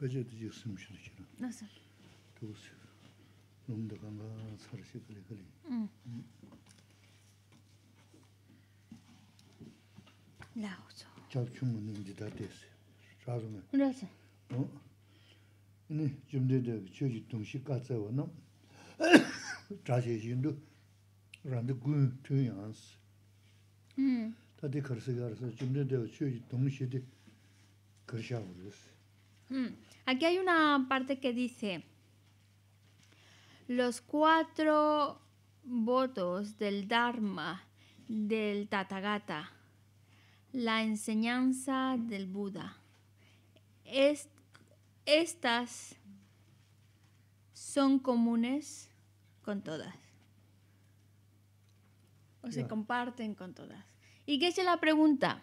배제도 있음 주시죠. 나설. 도스. 논들랑 살시 빨리 빨리. 응. 라우스. 저 주문 이제 다 됐어요. 자주는. 네. 어? 네, 좀 되게 저기 동시 까서 오나. 다시 그런데 군 투양스. 음. 다들 거기서 가서 좀 되게 저기 동시에 그러셔 Mm. Aquí hay una parte que dice, los cuatro votos del Dharma del Tathagata, la enseñanza del Buda. estas son comunes con todas. O se comparten con todas. Y qué es la pregunta,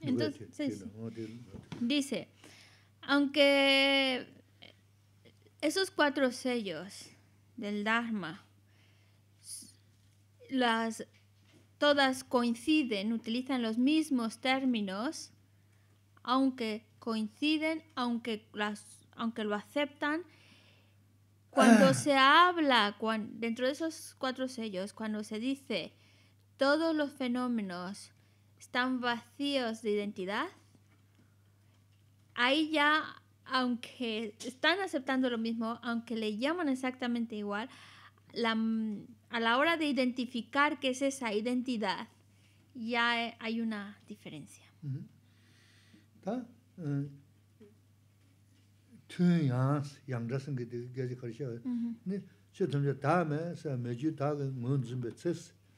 Entonces, dice, aunque esos cuatro sellos del Dharma, las, todas coinciden, utilizan los mismos términos, aunque coinciden, aunque, las, aunque lo aceptan, cuando se habla, dentro de esos cuatro sellos, cuando se dice todos los fenómenos están vacíos de identidad, ahí ya, aunque están aceptando lo mismo, aunque le llaman exactamente igual, a la hora de identificar qué es esa identidad, ya hay una diferencia.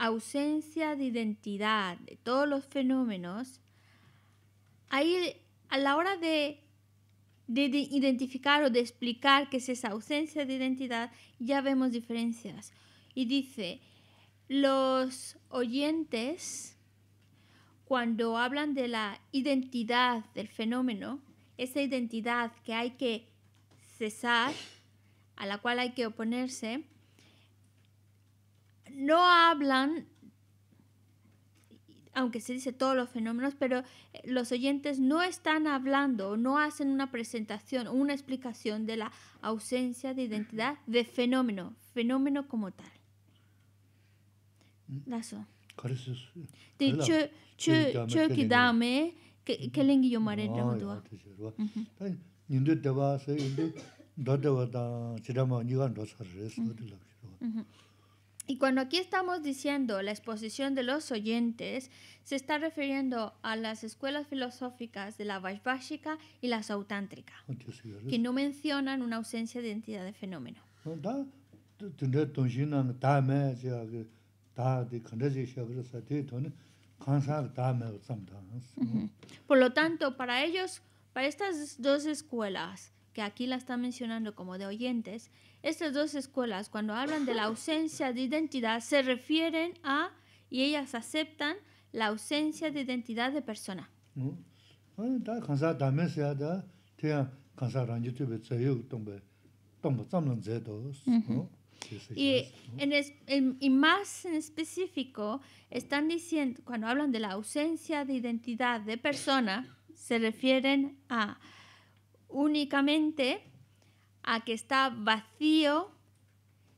ausencia de identidad, de todos los fenómenos, ahí a la hora de, identificar o de explicar qué es esa ausencia de identidad, ya vemos diferencias. Y dice, los oyentes, cuando hablan de la identidad del fenómeno, esa identidad que hay que cesar, a la cual hay que oponerse, no hablan, aunque se dice todos los fenómenos, pero eh, los oyentes no están hablando o no hacen una presentación una explicación de la ausencia de identidad de fenómeno, fenómeno como tal. Mm. Y cuando aquí estamos diciendo la exposición de los oyentes, se está refiriendo a las escuelas filosóficas de la Vaishvashika y la Sautántrica, ah, que no mencionan una ausencia de identidad de fenómeno. Por lo tanto, para ellos, para estas dos escuelas, que aquí la están mencionando como de oyentes, estas dos escuelas, cuando hablan de la ausencia de identidad, se refieren a, y ellas aceptan, la ausencia de identidad de persona. Y, y más en específico, están diciendo, cuando hablan de la ausencia de identidad de persona, se refieren a únicamente a que está vacío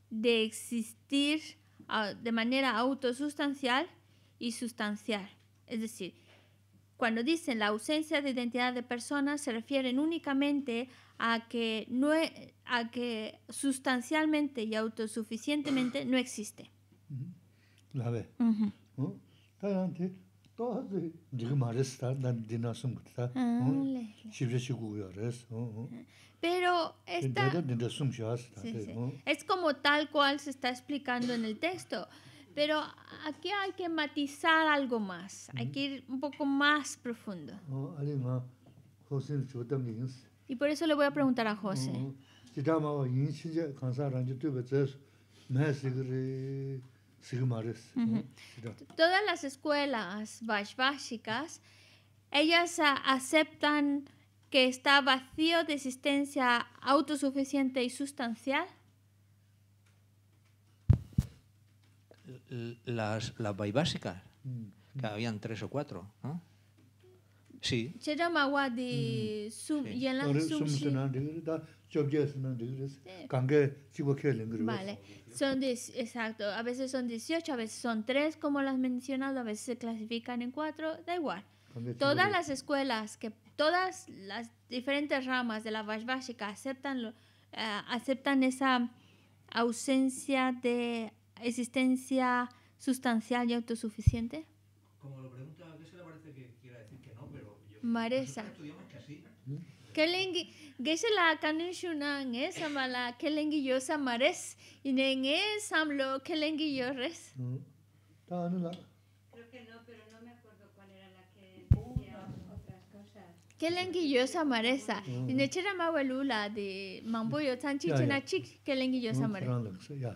de existir de manera autosustancial y sustancial. Es decir, cuando dicen la ausencia de identidad de personas, se refieren únicamente a que, no, e, a que sustancialmente y autosuficientemente no existe. La pero es como tal cual se está explicando en el texto. Pero aquí hay que matizar algo más, hay que ir un poco más profundo. Y por eso le voy a preguntar a José. Todas las escuelas básicas ellas ah, aceptan que está vacío de existencia autosuficiente y sustancial? Las, las baibásicas, mm. que habían tres o cuatro, Sí. llama mm. y en Vale, son de, exacto, a veces son 18, a veces son 3, como las mencionado, a veces se clasifican en 4, da igual. Todas las escuelas que todas las diferentes ramas de la Vajvashika eh, aceptan, esa ausencia de existencia sustancial y autosuficiente? Como lo pregunta, ¿qué se le parece que quiera decir que no? Pero yo, Maresa. estudiamos que sí. Kelengi, ¿Mm? gesela kanunshuna nge eh, samala kelengi yo samares, ine nge eh, samlo kelengi yo res. Mm. Ta kelengi yo samaresa mm. ne chira ma welula de mambo yo tanchi chic? ¿Qué kelengi yo samare ya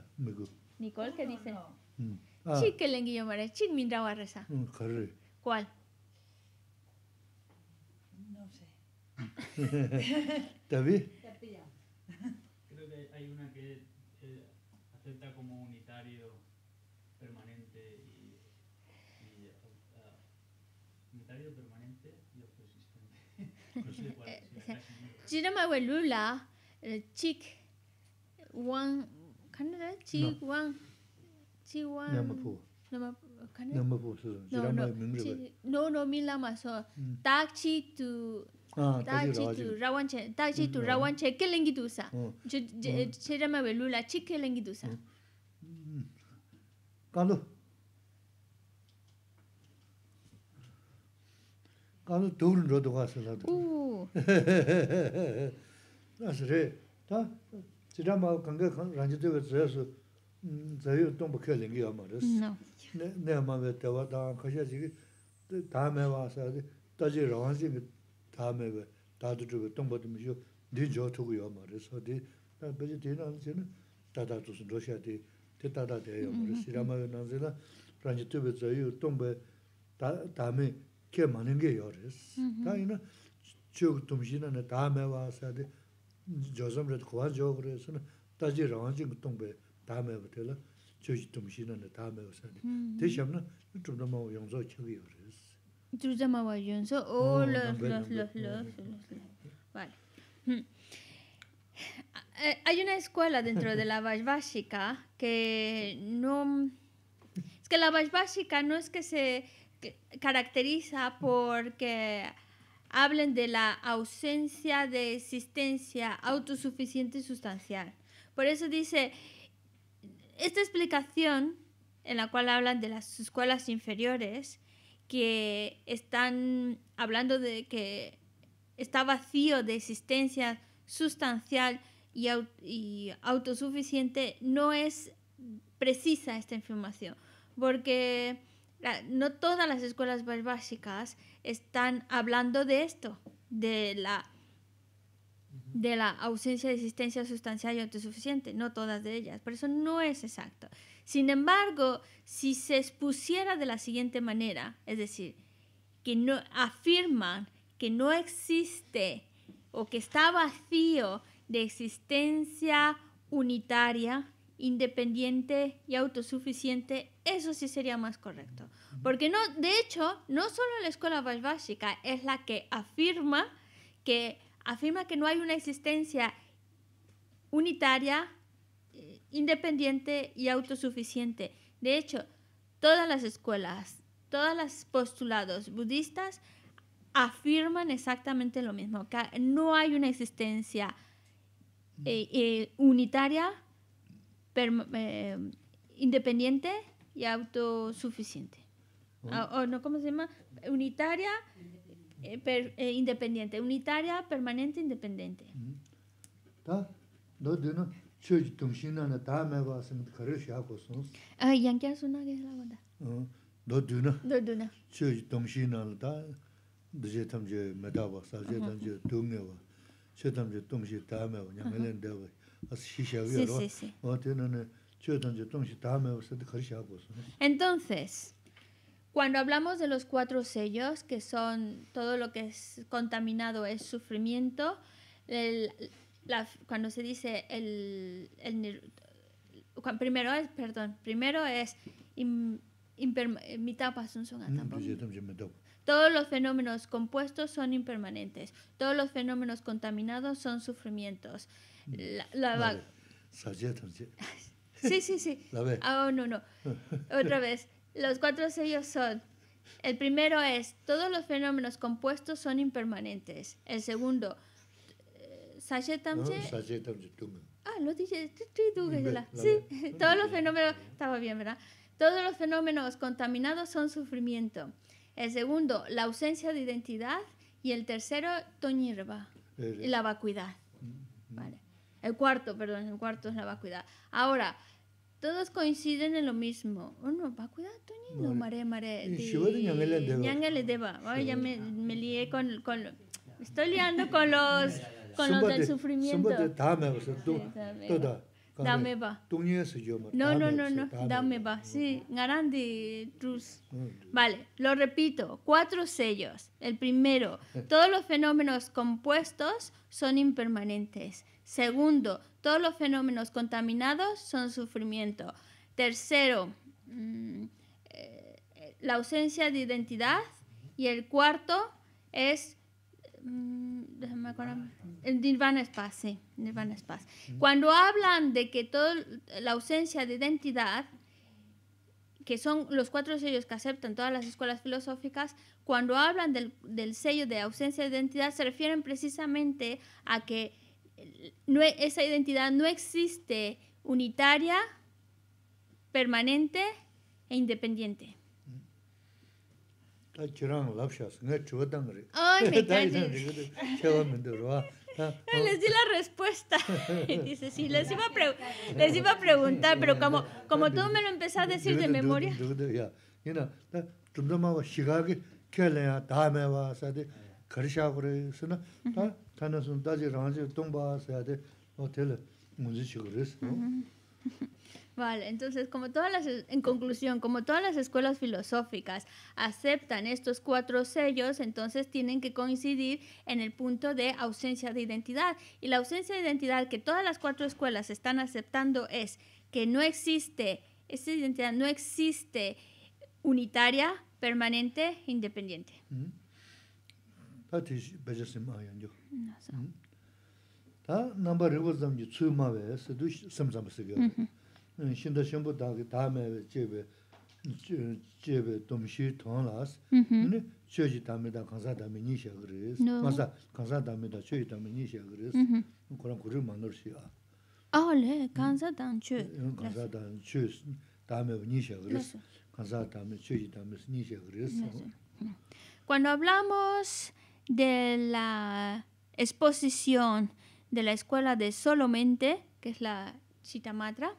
Nicole qué dice chik kelengi yo mare cuál no sé vi? creo que hay una que eh, acepta como unitario jina ma we lula eh, chik wang kanada chik wang chik wang nama pu nama pu kanada nama pu no no mi lama so tak hmm. chi tu tak ah, chi tu rawan che tak chi tu hmm, rawan che kelengi 가는 도르는 로도 가서라도 살아. 오. 가서래. 다 지나마 건강 건강 그래서 음 자유 좀 벗겨는 게 아마르스. 네. 네 아마가 대화다 가셔 지기 다음에 와서 어디 다시 로한지 다음에 다도 주고 좀 버듬이요. 네 저토고 아마르스. 어디 다 빨리 되는 안지는 다다도 좀 러시아데 대다다 돼요. 그래서 지나마는 안지는 란지도 자유 좀 다음에 Vale. Hay una escuela dentro de la básica que no... Es que la básica no es que se caracteriza porque hablen de la ausencia de existencia autosuficiente y sustancial. Por eso dice, esta explicación en la cual hablan de las escuelas inferiores, que están hablando de que está vacío de existencia sustancial y, y autosuficiente, no es precisa esta información, porque no todas las escuelas básicas están hablando de esto, de la, de la ausencia de existencia sustancial y autosuficiente, no todas de ellas, Por eso no es exacto. Sin embargo, si se expusiera de la siguiente manera, es decir, que no afirman que no existe o que está vacío de existencia unitaria, independiente y autosuficiente eso sí sería más correcto. Porque no, de hecho, no solo la escuela básica es la que afirma que, afirma que no hay una existencia unitaria, eh, independiente y autosuficiente. De hecho, todas las escuelas, todos los postulados budistas afirman exactamente lo mismo, que no hay una existencia eh, eh, unitaria, independiente y autosuficiente. Uh oh. -huh. Ah, o, o, no, ¿cómo se llama? Unitaria, eh, per, eh, independiente. Unitaria, permanente, independiente. ¿Está? No, no. Yo tungshin na ta me va sem karir sha ko sos. Ah, yang kya suna la wada. Do duna, na. Do du na. Yo tungshin na ta de je tam je me da ba sa je tam je dung ne ba. Che tam je tungshin ta me ba nyang len de ba. As shi sha ge ro. O te na ne entonces, cuando hablamos de los cuatro sellos, que son todo lo que es contaminado es sufrimiento, cuando se dice el, primero es, perdón, primero es mm, todos los fenómenos compuestos son impermanentes. Todos los fenómenos contaminados son sufrimientos. Mm. La, Sí, sí, sí. La ah, no, no. Otra vez. Los cuatro sellos son. El primero es, todos los fenómenos compuestos son impermanentes. El segundo, eh, Ah, lo dije. Sí, todos los fenómenos. Estaba bien, ¿verdad? Todos los fenómenos contaminados son sufrimiento. El segundo, la ausencia de identidad. Y el tercero, Toñirba. la vacuidad. Mm, mm. Vale. El cuarto, perdón, el cuarto es la vacuidad. Ahora, todos coinciden en lo mismo. Uno, vacuidad, tú ni no mare, mare. Ñangele deba. ya me, me lié con, con. estoy liando con los, con los del sufrimiento. Dame va. No, no, no, no. Dame va. Sí, grande trus. Vale, lo repito. Cuatro sellos. El primero, todos los fenómenos compuestos son impermanentes. Segundo, todos los fenómenos contaminados son sufrimiento. Tercero, mm, eh, la ausencia de identidad. Y el cuarto es mm, déjame acordarme? el nirvana spas, sí, nirvana spas. Cuando hablan de que toda la ausencia de identidad, que son los cuatro sellos que aceptan todas las escuelas filosóficas, cuando hablan del, del sello de ausencia de identidad se refieren precisamente a que no, e, esa identidad no existe unitaria, permanente e independiente. Ay, me les di la respuesta. les iba, a preguntar, pero como, como todo me lo empezó a decir de memoria. Vale, entonces, como todas las, en conclusión, como todas las escuelas filosóficas aceptan estos cuatro sellos, entonces tienen que coincidir en el punto de ausencia de identidad. Y la ausencia de identidad que todas las cuatro escuelas están aceptando es que no existe, esa identidad no existe unitaria, permanente, independiente. Mm. Tā tī bāja 다 넘버 yu. Tā nāmbā rīpa tsam jī tsui mā wē, sī tū sīm tsam sī gyō. Shintā shimbō tā kī tā mē wē, jē wē, jē wē tōm shī tōng lā sī. Nī chō jī tā mē tā kānsā tā nī shiā gā Mā sā kānsā nī mā shī Ā kānsā Kānsā nī de la exposición de la escuela de Solamente, que es la Chitamatra,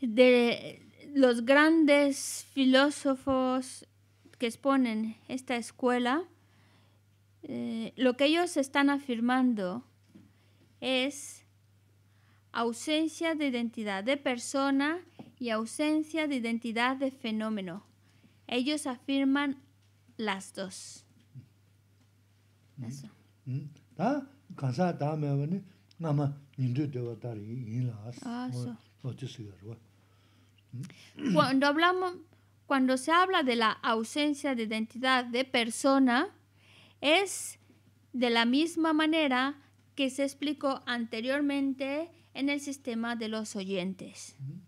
de los grandes filósofos que exponen esta escuela, eh, lo que ellos están afirmando es ausencia de identidad de persona y ausencia de identidad de fenómeno. Ellos afirman las dos. 맞아. 음. Mm. Mm. 다 가사 다 매번에 아마 인도 되었다리 일라스. 아, 어디서 그러고. Cuando hablamos cuando se habla de la ausencia de identidad de persona es de la misma manera que se explicó anteriormente en el sistema de los oyentes. Mm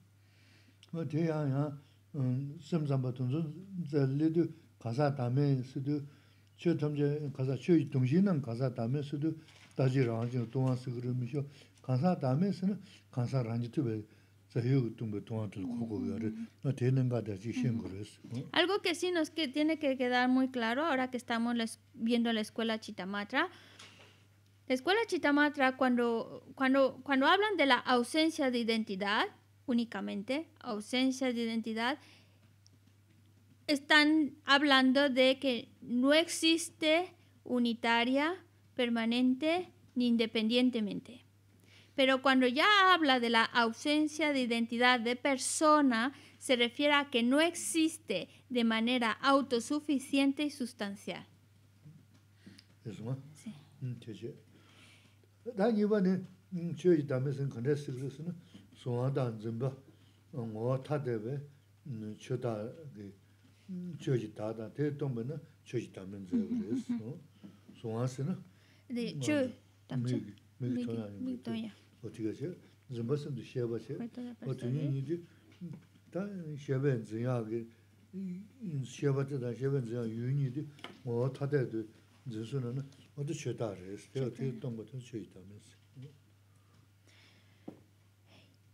-hmm. Algo que sí nos que tiene que quedar muy claro ahora que estamos viendo la escuela Chitamatra La escuela Chitamatra cuando, cuando, cuando hablan de la ausencia de identidad únicamente, ausencia de identidad, están hablando de que no existe unitaria, permanente ni independientemente. Pero cuando ya habla de la ausencia de identidad de persona, se refiere a que no existe de manera autosuficiente y sustancial. Sí. Mm,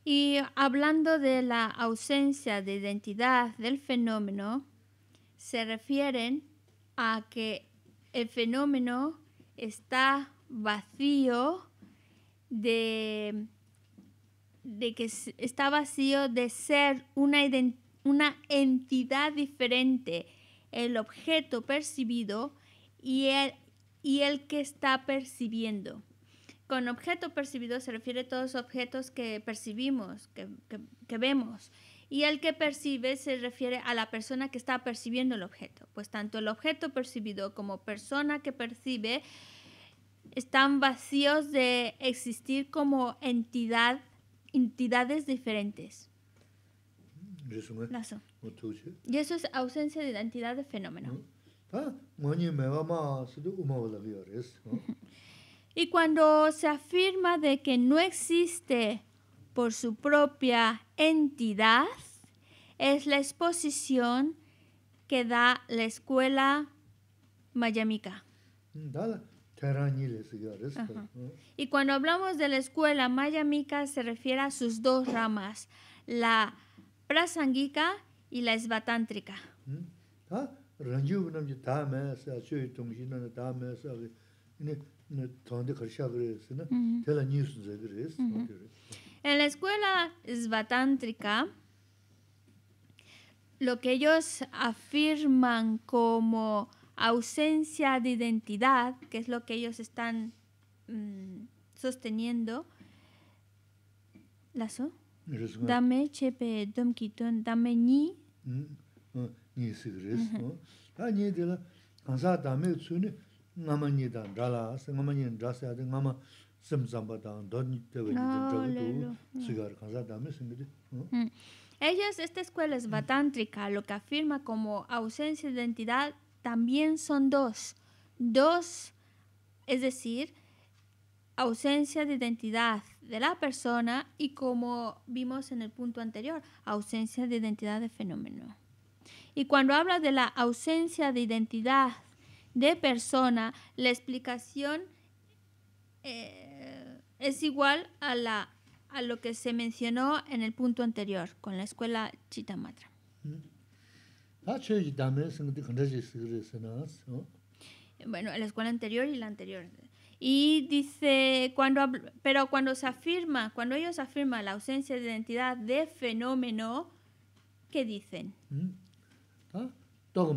y hablando de la ausencia de identidad del fenómeno, se refieren a que el fenómeno está vacío de, que está vacío de ser una, entidad diferente, el objeto percibido y el, y el que está percibiendo. Con objeto percibido se refiere a todos los objetos que percibimos, que vemos. Y el que percibe se refiere a la persona que está percibiendo el objeto, pues tanto el objeto percibido como persona que percibe están vacíos de existir como entidad, entidades diferentes. Y eso es ausencia de identidad de fenómeno. Ah, y cuando se afirma de que no existe por su propia entidad es la exposición que da la escuela mayamica. Y cuando hablamos de la escuela mayamica se refiere a sus dos ramas, la Prasangika y la esvatántrica. Uh ¿Mm? ah, en la escuela svatántrica, lo que ellos afirman como ausencia de identidad, que es lo que ellos están mm, sosteniendo, ¿lazo? Dame chepe dom dame ni. Ni sigres, ¿no? ni ah, de la, kansa dame tsune, ngama ni dan, dala, ngama ni dan, ngama ni Mm. Mm. Mm. Ellas, esta escuela es batántrica, lo que afirma como ausencia de identidad también son dos. Dos, es decir, ausencia de identidad de la persona y como vimos en el punto anterior, ausencia de identidad de fenómeno. Y cuando habla de la ausencia de identidad de persona, la explicación es eh, es igual a, la, a lo que se mencionó en el punto anterior, con la escuela Chitamatra. Bueno, la escuela anterior y la anterior. Y dice, cuando, pero cuando se afirma, cuando ellos afirman la ausencia de identidad de fenómeno, ¿qué dicen? Mm. Ah, Lobo.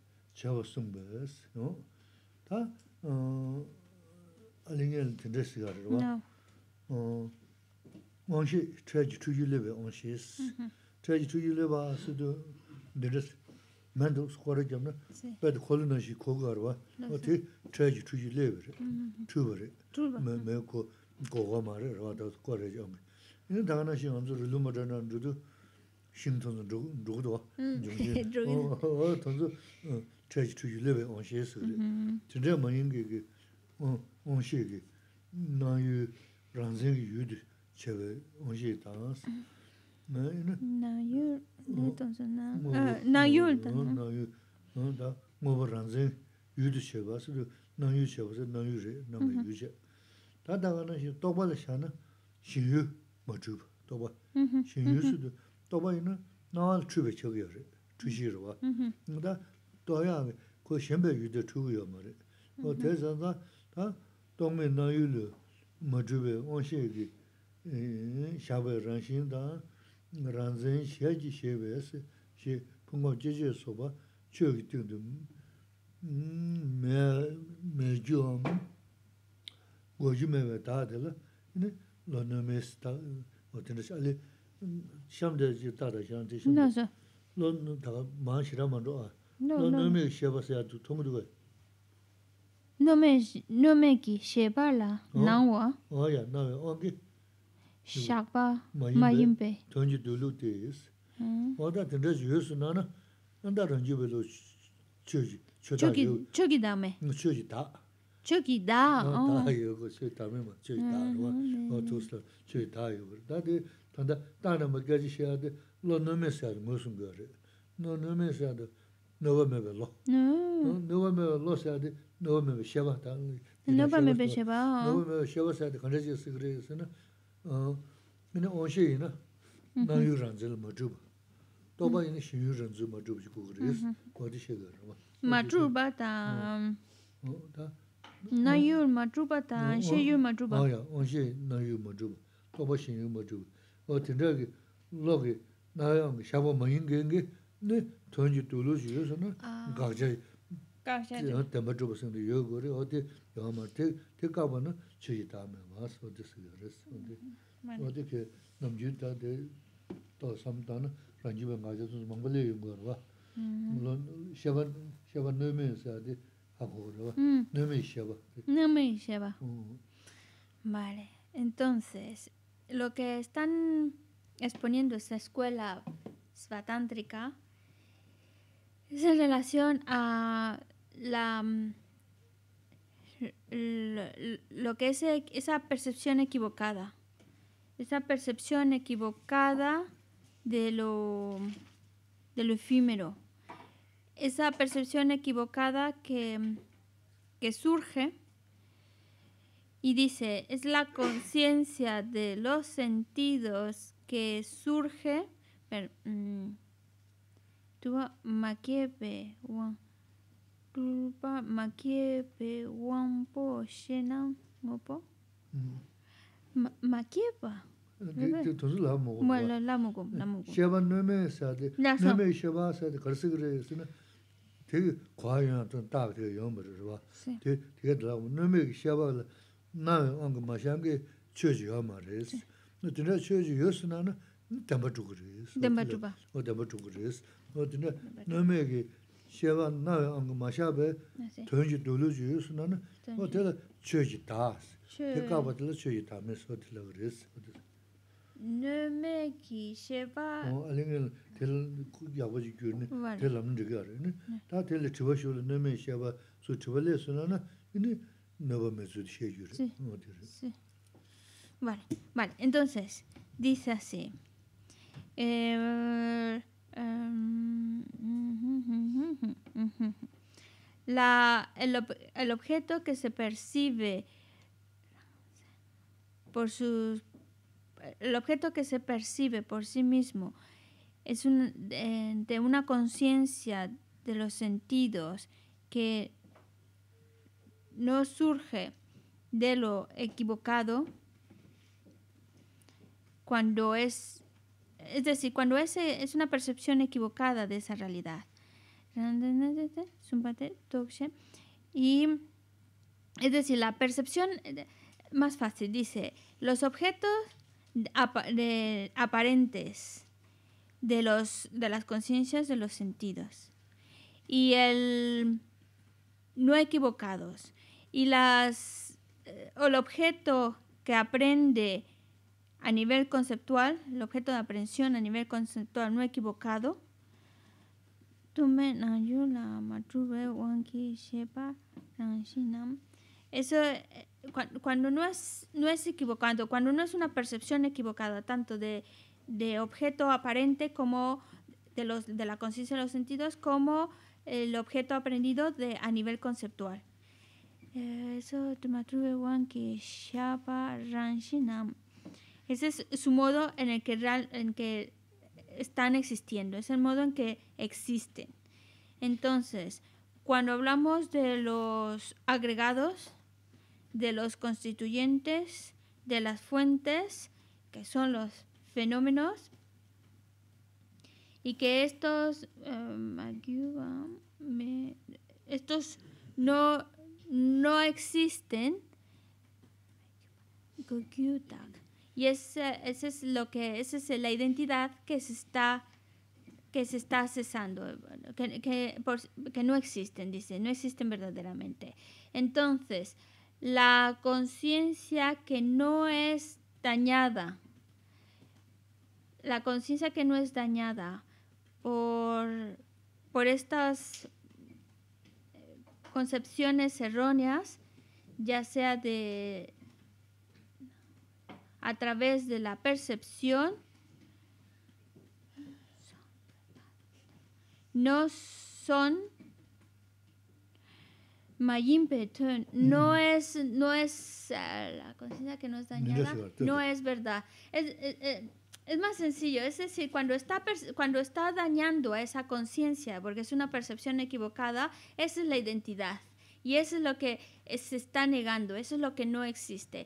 chāwa sūṅbēs, yō, 어? ālīngiān tīndē sīgārī rwa, wāngshī tāyajī tūyū lībē wāngshī sī, tāyajī tūyū lībā sī tū tīndē sī, mēn tū sūkwārī kiam nā, bēt kholī nā shī kōgā rwa, wā 메코 tāyajī tūyū lībē rī, tūbā rī, mē kō kōgā mā rī rwa Chayi chu yulebe onshie suge. Tshin chayi ma yin mm-hmm. mm-hmm. ge ge onshie ge. Nan yu ran zing yu 나유 chewe onshie taansi. Na yu, na 나유 ta na. Moba ran zing yu du chewe ba suge. Nan yu chewe ze, nan yu re, nama mm-hmm. yu che. Ta daga na la yu ma yu yu na, chewe rwa. dāyāng kua xīnbē yu dā chūgu yā ma rī. Wā tē sāng sāng, tā tōng mē nā yu lū ma chū bē wāng xē kī xā bē rāng xīn dā, jī xē bē sī, jē jē kī mē, mē gō jū mē nē, lō mē sī wā jī lō mā no no me sheba se atu tong du ge no me no me ki sheba la na wa mm, mm, oh, mm. shakba ma yim pe tong ji du da yo o ta ya de lo no me no no me 노바메벨로 mēba lō. Nōba mēba lō sādi, nōba mēba shēba tā. Nōba mēba shēba. Nōba mēba shēba sādi, kāndā jīga sīgirī sī na, mīna ōshī yī na, nā yū rāndzī la mā chūba. Tōba yī na shī yū entonces, lo que están exponiendo esa escuela svatántrica, es en relación a la mm, lo que es e, esa percepción equivocada. Esa percepción equivocada de lo, de lo efímero. Esa percepción equivocada que, surge y dice, es la conciencia de los sentidos que surge. Mm, Tuwa hmm. ma kye pe wan, tuwa ma kye pe wan po, she nan mo po, ma kye pa. la La mo la mo Sheba no me saate, sheba saate karisigiri sheba la, choji choji na, O 어디네 너메기 셰바 나의 안고 마샤베 돈지 돌루지스 나는 뭐 되다 쳐지다 그가 버들 쳐지다 메서 들어 그랬어 너메기 셰바 어 알링 될 야버지 교르네 될람 느가르네 다 될레 쳐버셔 너메 셰바 ini 쳐벌레스 나는 이니 너버메즈 셰유르 어디르 Vale, vale, entonces, dice así. Eh, Em, la, el, objeto que se percibe por sus el objeto que se percibe por sí mismo es de una conciencia de los sentidos que no surge de lo equivocado cuando es es decir, cuando ese es una percepción equivocada de esa realidad. Y es decir, la percepción eh, más fácil dice, los objetos aparentes de, los, de las conciencias de los sentidos y el no equivocados y las eh, el objeto que aprende a nivel conceptual, el objeto de aprehensión a nivel conceptual no equivocado. Eso cuando no es, no es equivocado, cuando no es una percepción equivocada, tanto de, de objeto aparente como de, los, de la conciencia de los sentidos, como el objeto aprendido de, a nivel conceptual. Eh, eso, Tumatruve Wanki Shapa ese es su modo en el que, en que están existiendo, es el modo en que existen. Entonces, cuando hablamos de los agregados, de los constituyentes, de las fuentes, que son los fenómenos, y que estos, em, estos no, no existen, y esa es lo que, es la identidad que se está, que se está cesando, que, que no existen, dice, no existen verdaderamente. Entonces, la conciencia que no es dañada, la conciencia que no es dañada por, por estas concepciones erróneas, ya sea de a través de la percepción no son mm. eh, no es, no es la conciencia que no es dañada, no es verdad. Es, es, es más sencillo, es decir, cuando está, cuando está dañando a esa conciencia, porque es una percepción equivocada, esa es la identidad. Y eso es lo que se está negando, eso es lo que no existe.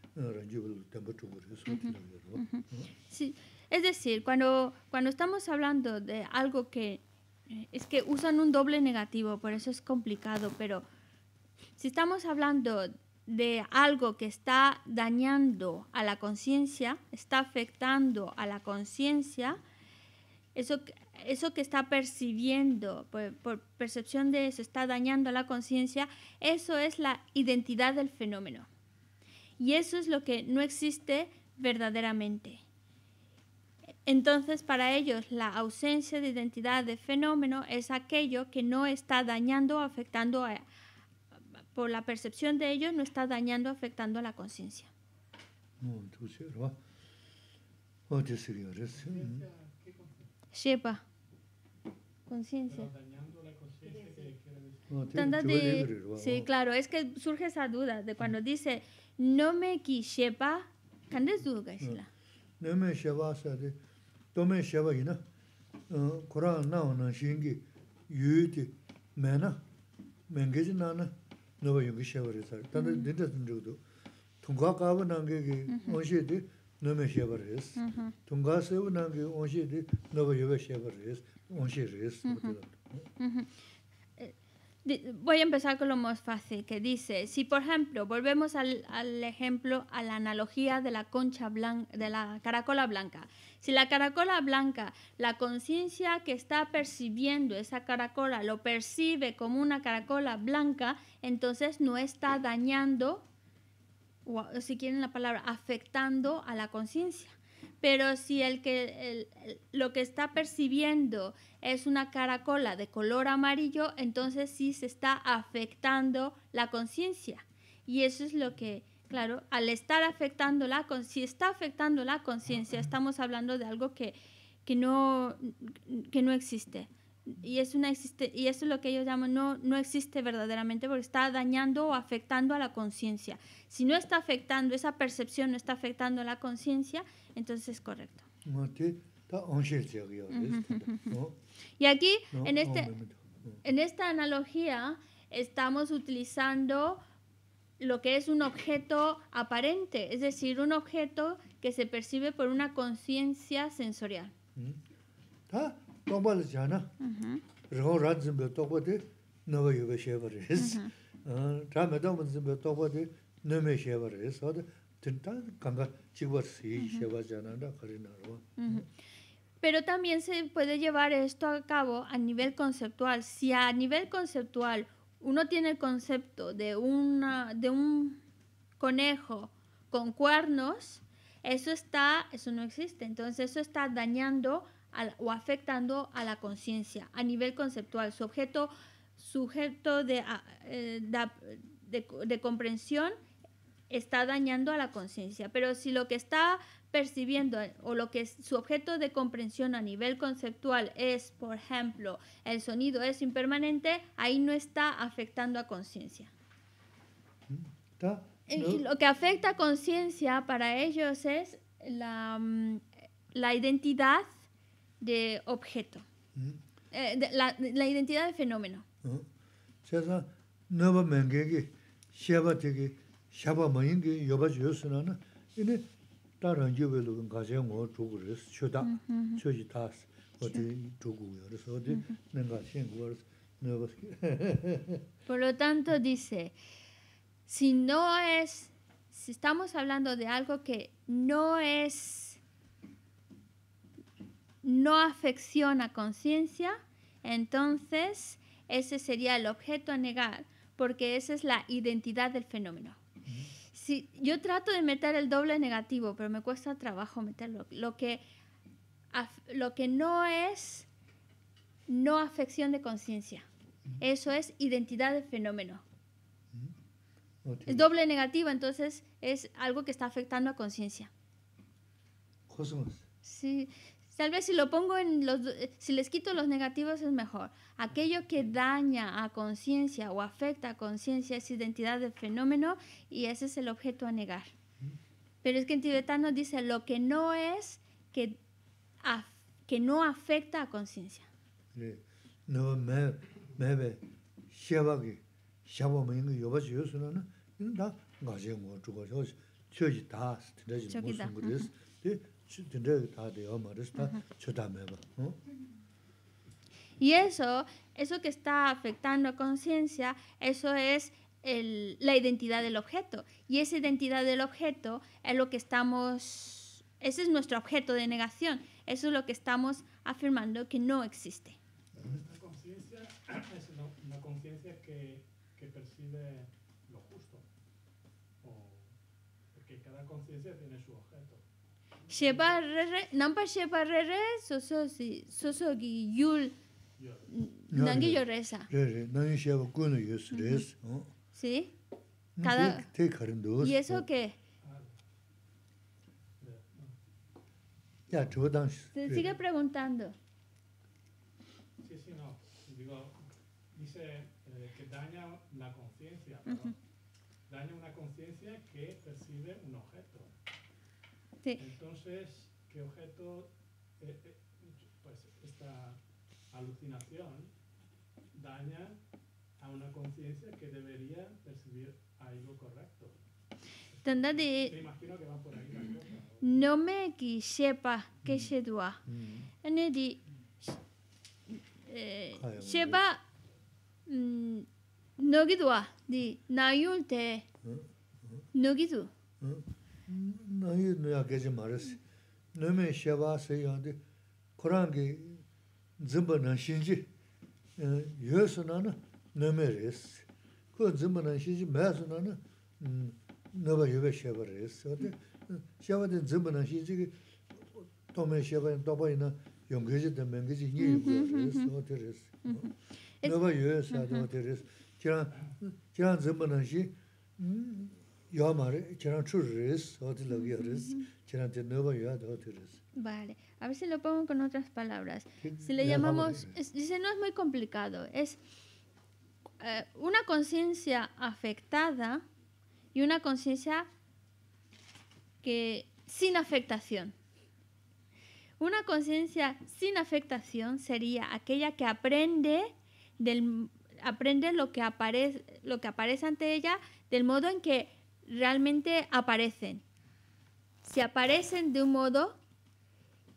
es decir, cuando, estamos hablando de algo que eh, es que usan un doble negativo, por eso es complicado, pero si estamos hablando de algo que está dañando a la conciencia, está afectando a la conciencia, eso, eso que está percibiendo, por, por, percepción de eso, está dañando a la conciencia, eso es la identidad del fenómeno. Y eso es lo que no existe verdaderamente. Entonces, para ellos, la ausencia de identidad de fenómeno es aquello que no está dañando o afectando, por la percepción de ellos, no está dañando afectando a la conciencia. Shepa, conciencia. Sí, claro, es que surge esa duda de cuando dice nome ki sheba kanda 노메 kashila? nome sheba sade, tome sheba ina kura nao 멩게지 나나 yuu ti mena mengeji na na noba yungi sheba re sade tanda dinda zindugdu tunga kaba nange ki onshi sheba sewa sheba Voy a empezar con lo más fácil, que dice, si por ejemplo, volvemos al, al ejemplo, a la analogía de la concha blanca, de la caracola blanca. Si la caracola blanca, la conciencia que está percibiendo esa caracola, lo percibe como una caracola blanca, entonces no está dañando, o si quieren la palabra, afectando a la conciencia pero si lo que está percibiendo es una caracola de color amarillo, entonces sí se está afectando la conciencia. Y eso es lo que, claro, al estar afectando la si está afectando la conciencia, estamos hablando de algo que, que, no, existe. Y, existe, y eso es lo que ellos llaman, no, no existe verdaderamente porque está dañando o afectando a la conciencia. Si no está afectando, esa percepción no está afectando a la conciencia, entonces es correcto. Y aquí, en, este en esta analogía, estamos utilizando lo que es un objeto aparente, es decir, un objeto que se percibe por una conciencia sensorial. ¿Mm? Pero también se puede llevar esto a cabo a nivel conceptual. Si a nivel conceptual uno tiene el concepto de, una, de un conejo con cuernos, eso está, eso no existe. Entonces eso está dañando o afectando a la conciencia a nivel conceptual. Su objeto, sujeto de, eh, de, de comprensión está dañando a la conciencia, pero si lo que está percibiendo eh, o lo que es su objeto de comprensión a nivel conceptual es, por ejemplo, el sonido es impermanente, ahí no está afectando a conciencia. lo que afecta a conciencia para ellos es la, mm, la identidad de objeto, eh, la, la, identidad de fenómeno. Por lo tanto dice si no es si estamos hablando de algo que no es no afecciona conciencia, entonces ese sería el objeto a negar, porque esa es la identidad del fenómeno. Sí, yo trato de meter el doble negativo, pero me cuesta trabajo meterlo. Lo que, lo que no es no afección de conciencia. Eso es identidad de fenómeno. el doble negativo, entonces es algo que está afectando a conciencia. Cosmos. Sí, Tal vez si lo pongo en los, eh, si les quito los negativos es mejor. Aquello que daña a conciencia o afecta a conciencia es identidad de fenómeno y ese es el objeto a negar. Pero es que en tibetano dice lo que no es que, que no afecta a conciencia. Sí. Y eso, eso que está afectando a conciencia, eso es la identidad del objeto. Y esa identidad del objeto es lo que estamos, ese es nuestro objeto de negación. Eso es lo que estamos afirmando que no existe. conciencia es una, conciencia que, percibe lo justo. porque cada conciencia tiene su objeto. Shepa rere, nampa shepa soso si, soso ki yul, nangi yo reza. re nangi shepa kuno yus rez. Sí. Cada... Te karindos. ¿Y eso qué? Ya, chudan. Se sigue preguntando. Sí, sí, no. Digo, dice eh, que daña la conciencia, Daña una conciencia que percibe un objeto. Entonces, ¿qué objeto, eh, eh, pues esta alucinación daña a una conciencia que debería percibir algo correcto? tanda de no sepa que mm. se ke mm. en el di eh, mm, no nogidwa di nayul te nogidu No yu no ya 너메 maresi. 야데 me sheva 신지 yande, 너메레스 zumbu nan 신지 yu 너바 na 샤바레스 오데 샤바데 resi. Kua zumbu nan shinji, me su na na, no ba yu we sheva resi. Sheva Yo Vale, a ver si lo pongo con otras palabras. Si le llamamos, dice, no es muy complicado, es eh, una conciencia afectada y una conciencia que sin afectación. Una conciencia sin afectación sería aquella que aprende del aprende lo que aparece lo que aparece ante ella del modo en que realmente aparecen. Se aparecen de un modo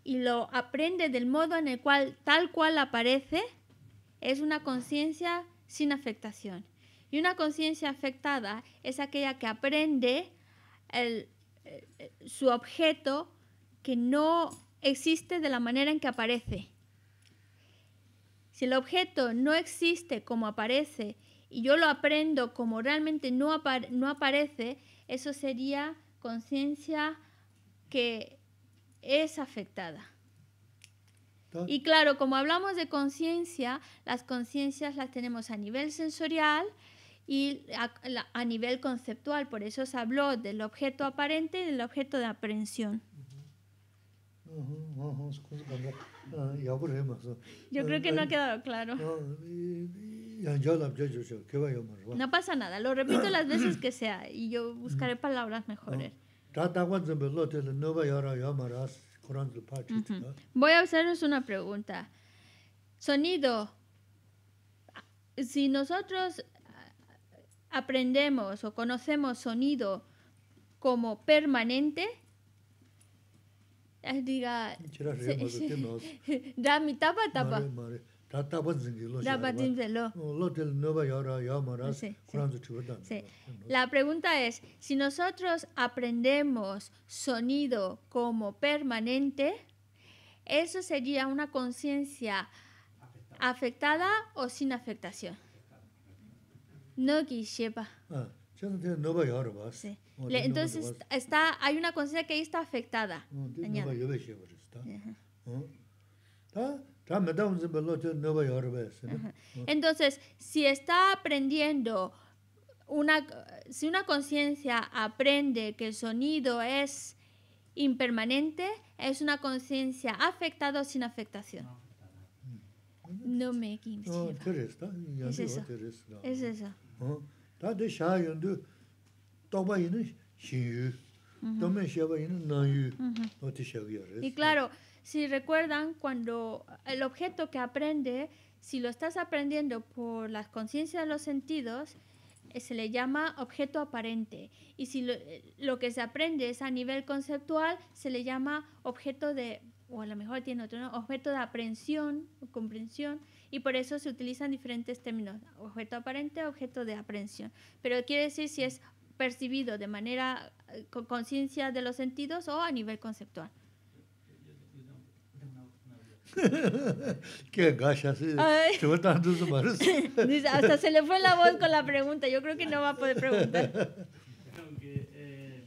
y lo aprende del modo en el cual tal cual aparece, es una conciencia sin afectación. Y una conciencia afectada es aquella que aprende el, eh, su objeto que no existe de la manera en que aparece. Si el objeto no existe como aparece y yo lo aprendo como realmente no, no aparece, eso sería conciencia que es afectada. Y claro, como hablamos de conciencia, las conciencias las tenemos a nivel sensorial y a, nivel conceptual. Por eso se habló del objeto aparente y del objeto de aprehensión. Ah, yo creo eh, que no ha eh, quedado claro. No pasa nada, lo repito las veces que sea y yo buscaré palabras mejores. Voy a hacerles una pregunta. Sonido. Si nosotros aprendemos o conocemos sonido como permanente, diga, da mi tapa tapa la pregunta es si nosotros aprendemos sonido como permanente eso sería una conciencia afectada o sin afectación no entonces está, hay una conciencia que ahí está afectada. Entonces, si está aprendiendo, una, si una conciencia aprende que el sonido es impermanente, es una conciencia afectada o sin afectación. No me Es eso. Es no Uh -huh. Y claro, si recuerdan, cuando el objeto que aprende, si lo estás aprendiendo por las conciencias de los sentidos, eh, se le llama objeto aparente. Y si eh, lo, que se aprende es a nivel conceptual, se le llama objeto de, o a lo mejor tiene otro, nombre, objeto de aprensión o comprensión. Y por eso se utilizan diferentes términos, objeto aparente, objeto de aprensión Pero quiere decir si es percibido de manera eh, con conciencia de los sentidos o a nivel conceptual. Qué gacha, sí. Se fue tanto su Dice, hasta se le fue la voz con la pregunta. Yo creo que no va a poder preguntar. Aunque, eh,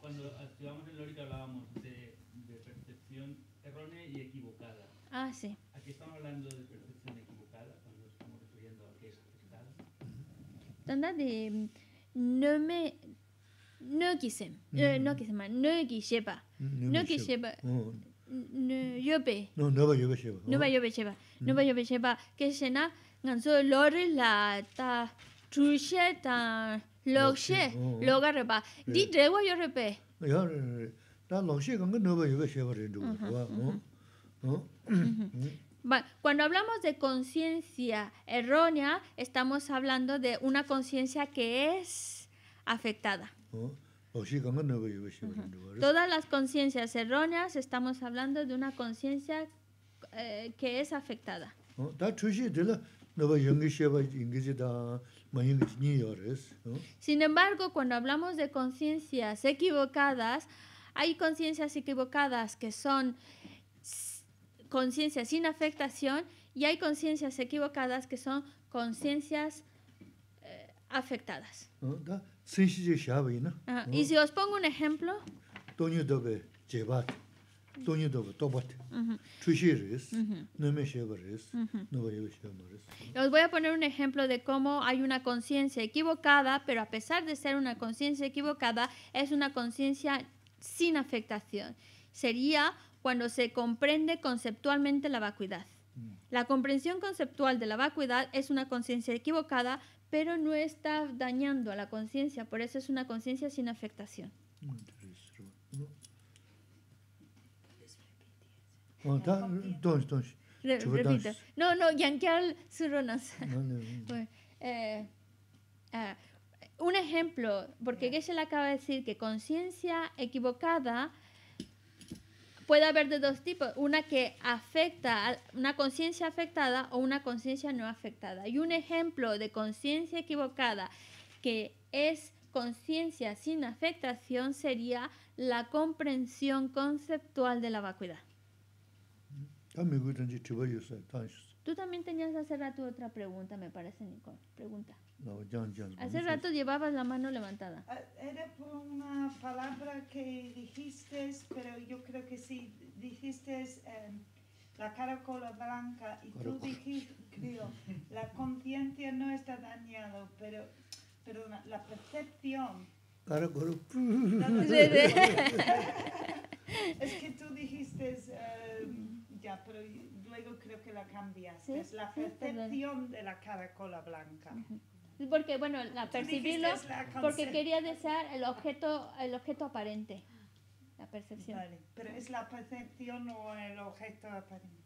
cuando activamos el lógica hablábamos de, de, percepción errónea y equivocada. Ah, sí. Aquí estamos hablando de percepción equivocada cuando estamos refiriendo a qué es afectada. Tanda de no me no quise, eh, mm. no quise más, no quise no quise pe No, Nueva Yobe Sheba. Nueva no Sheba. Sheba. Que se na, ganso la ta ta oh, oh. eh. yo eh, mm. Cuando hablamos de conciencia errónea, estamos hablando de una conciencia que es afectada. Oh, Todas las conciencias erróneas, estamos hablando de una conciencia eh, que es afectada. Sin embargo, cuando hablamos de conciencias equivocadas, hay conciencias equivocadas que son conciencias sin afectación y hay conciencias equivocadas que son conciencias eh, afectadas. Oh, y si os pongo un ejemplo. Os voy a poner un ejemplo de cómo hay una conciencia equivocada, pero a pesar de ser una conciencia equivocada, es una conciencia sin afectación. Sería cuando se comprende conceptualmente la vacuidad. Mm. La comprensión conceptual de la vacuidad es una conciencia equivocada, pero no está dañando a la conciencia, por eso es una conciencia sin afectación. No, no, suronas. Eh, ah, un ejemplo, porque Geshe le acaba de decir que conciencia equivocada puede haber de dos tipos, una que afecta, una conciencia afectada o una conciencia no afectada. Y un ejemplo de conciencia equivocada que es conciencia sin afectación sería la comprensión conceptual de la vacuidad. Tú también tenías hace rato otra pregunta, me parece, Nicole. Pregunta. Hace rato llevabas la mano levantada. Ah, era por una palabra que dijiste, pero yo creo que sí, dijiste em, la caracola blanca y tú dijiste, creo, la conciencia no está dañada, pero, perdona, la percepción. Caracola. es que tú dijiste... Em, ya, pero luego creo que la cambiaste. es La percepción de la caracola blanca porque bueno, a percibirlo, porque quería desear el objeto, el objeto aparente, la percepción. pero es la percepción o el objeto aparente.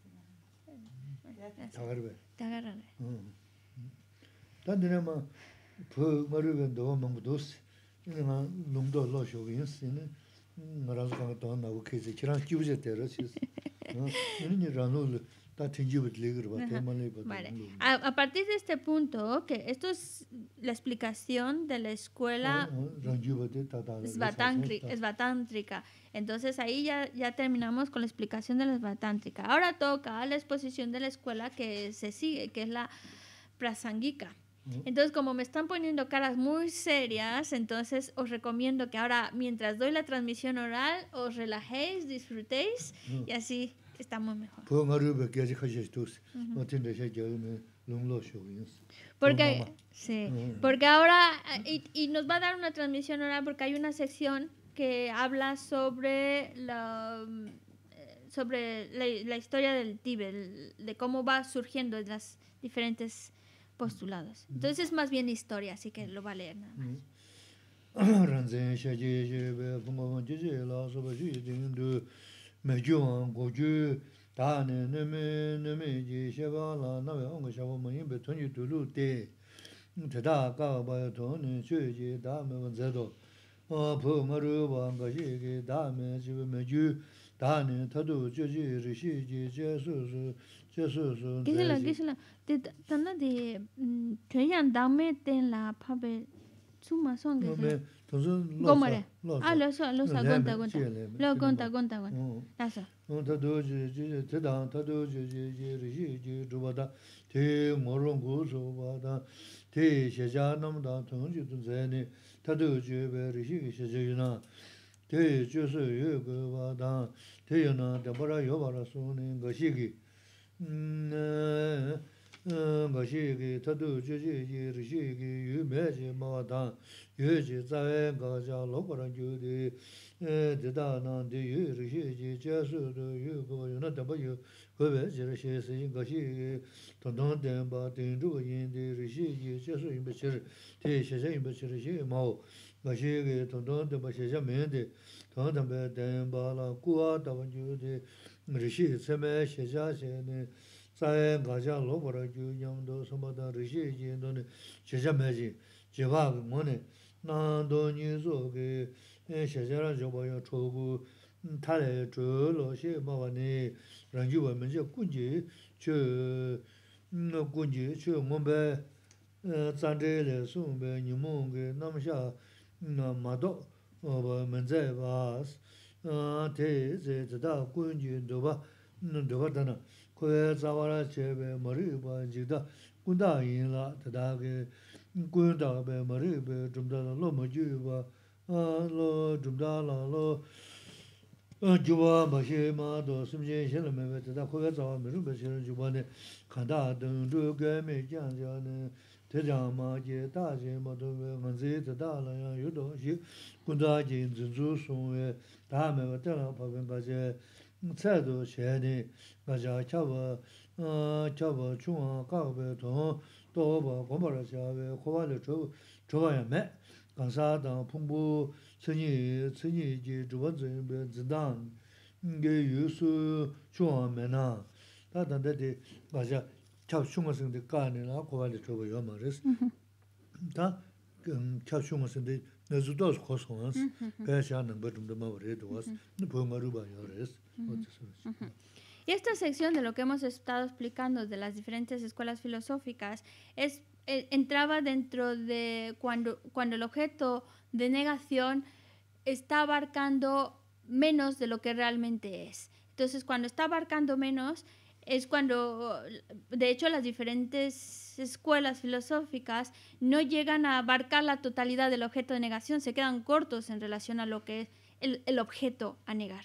A, partir de este punto, que esto es la explicación de la escuela oh, oh, eh, esvatántrica. Entonces ahí ya, ya terminamos con la explicación de la esvatántrica. Ahora toca la exposición de la escuela que se sigue, que es la prasangika. Oh. Entonces, como me están poniendo caras muy serias, entonces os recomiendo que ahora, mientras doy la transmisión oral, os relajéis, disfrutéis y así está muy mejor. Porque, sí, porque ahora, y, nos va a dar una transmisión ahora porque hay una sección que habla sobre la, sobre la, historia del Tíbet, de cómo va surgiendo las diferentes postulados. Entonces es más bien historia, así que lo va a leer mē jū wāng gō jū dā nē nē mē nē mē jī shē bā lā nā wē ānggā shā wā mā yīng bē tuñ jī tu lū tē tē dā kā bā yā tuñ nē chū jī Entonces, lo lo Ah, lo so, lo sa cuenta cuenta. Lo cuenta cuenta cuenta. Eso. Un tatu ji ma shi ki tatu chu chi ki ri shi ki yu me chi ma wa tang yu chi tsa we nga cha lo paran chu di di da nang di yu ri shi ki che su du yu ku yu na tenpa yu sāyāṃ gācchā lōpa rāgyū yāṃ tō sāmbā tā rīṣhī yī ṭhōni shacchā mbē jī, jī bā kā ngōni nā ṭhōni yī sō kā yī shacchā rāñ chō chō bū tā rā chō lō shē nī bē tsañ bē shā mā tō tē dō bā, dō bā tā Khwé tsá wá lá ché bé ma rí bá chí kídá kún tá yín lá tátá ké Kún tá bé ma rí bé chúm tátá ló ma chí bá Ló chúm tátá lá ló Chúbá bá me ma ma pa tsaadu shaadi gajaa chaba, chaba chunga kaagbe thun, tooba gombara shaabe, khobali chobaya me, gansaa dang pungbu tsanyi, tsanyi ji chuba tsanyi zidang, nge yusu chunga mena, taa tandaadi gajaa 다 chunga singdi kaani naa khobali chobaya ma res, taa chab chunga Y esta sección de lo que hemos estado explicando de las diferentes escuelas filosóficas eh, entraba dentro de cuando, el objeto de negación está abarcando menos de lo que realmente es. Entonces, cuando está abarcando menos, es cuando, de hecho, las diferentes escuelas filosóficas no llegan a abarcar la totalidad del objeto de negación, se quedan cortos en relación a lo que es el objeto a negar.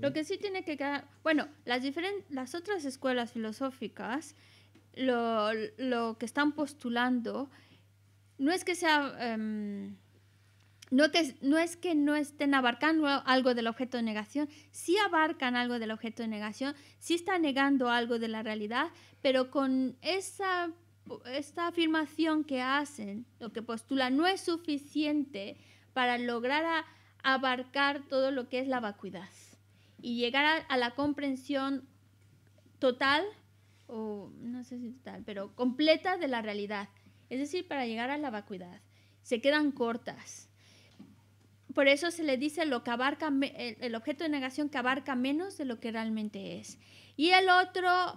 Lo que sí tiene que quedar, bueno, las, diferentes, las otras escuelas filosóficas, lo, lo, que están postulando, no es que sea... Em, no, no, es que no estén abarcando algo del objeto de negación, sí abarcan algo del objeto de negación, sí están negando algo de la realidad, pero con esa, esta afirmación que hacen, lo que postulan, no es suficiente para lograr a, abarcar todo lo que es la vacuidad y llegar a, la comprensión total, o no sé si total, pero completa de la realidad. Es decir, para llegar a la vacuidad. Se quedan cortas. Por eso se le dice lo que abarca el, objeto de negación que abarca menos de lo que realmente es. Y el otro,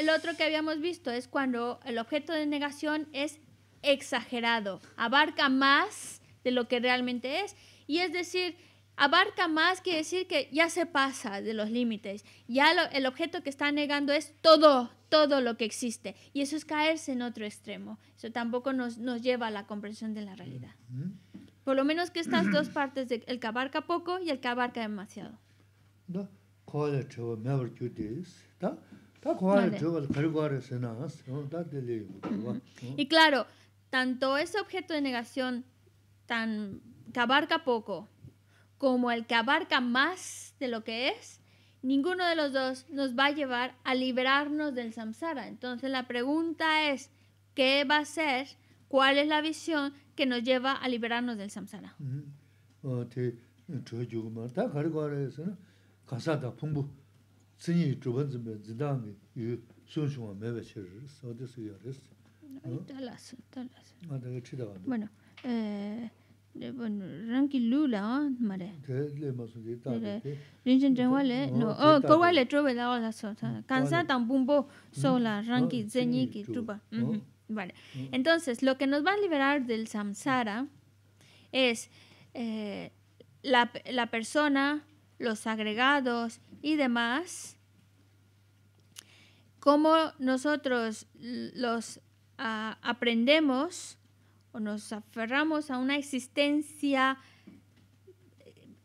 el otro que habíamos visto es cuando el objeto de negación es exagerado, abarca más de lo que realmente es. Y es decir, abarca más que decir que ya se pasa de los límites. Ya el objeto que está negando es todo, todo lo que existe. Y eso es caerse en otro extremo. Eso tampoco nos, lleva a la comprensión de la realidad. Por lo menos que estas dos partes, el que abarca poco y el que abarca demasiado. Y claro, tanto ese objeto de negación tan que abarca poco, como el que abarca más de lo que es, ninguno de los dos nos va a llevar a liberarnos del samsara. Entonces la pregunta es, ¿qué va a ser? ¿Cuál es la visión que nos lleva a liberarnos del samsara? Mm-hmm. Bueno, eh, ranki lula, la mare le ma su de de rinchen chen le no o ko le trobe la la so cansa tan bumbo so la ranki zeñi ki tuba vale entonces lo que nos va a liberar del samsara es eh, la, la persona los agregados y demás como nosotros los ah, aprendemos o nos aferramos a una existencia,